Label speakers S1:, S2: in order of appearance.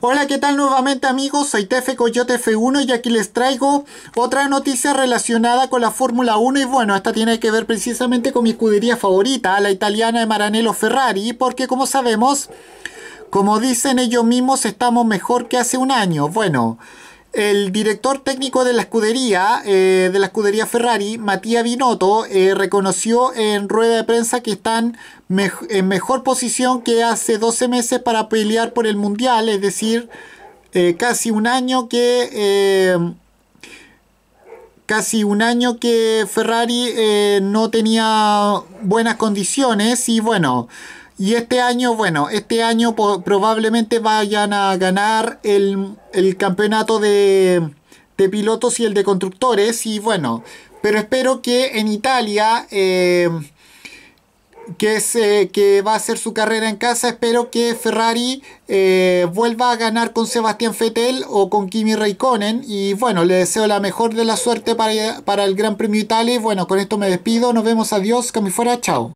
S1: Hola, ¿qué tal nuevamente amigos? Soy Tefe Coyote F1 y aquí les traigo otra noticia relacionada con la Fórmula 1 y bueno, esta tiene que ver precisamente con mi escudería favorita, la italiana de Maranello Ferrari, porque como sabemos, como dicen ellos mismos, estamos mejor que hace un año. Bueno, el director técnico de la escudería, eh, de la escudería Ferrari, Matías Binotto, eh, reconoció en rueda de prensa que están en mejor posición que hace 12 meses para pelear por el Mundial, es decir, eh, casi un año que casi un año que Ferrari no tenía buenas condiciones y bueno, y este año, bueno, este año probablemente vayan a ganar el, campeonato de, pilotos y el de constructores. Y bueno, pero espero que en Italia, eh, que, eh, que va a ser su carrera en casa, espero que Ferrari eh, vuelva a ganar con Sebastián Fettel o con Kimi Raikkonen. Y bueno, le deseo la mejor de la suerte para, el Gran Premio Italia. Y bueno, con esto me despido. Nos vemos. Adiós. cami fuera. Chao.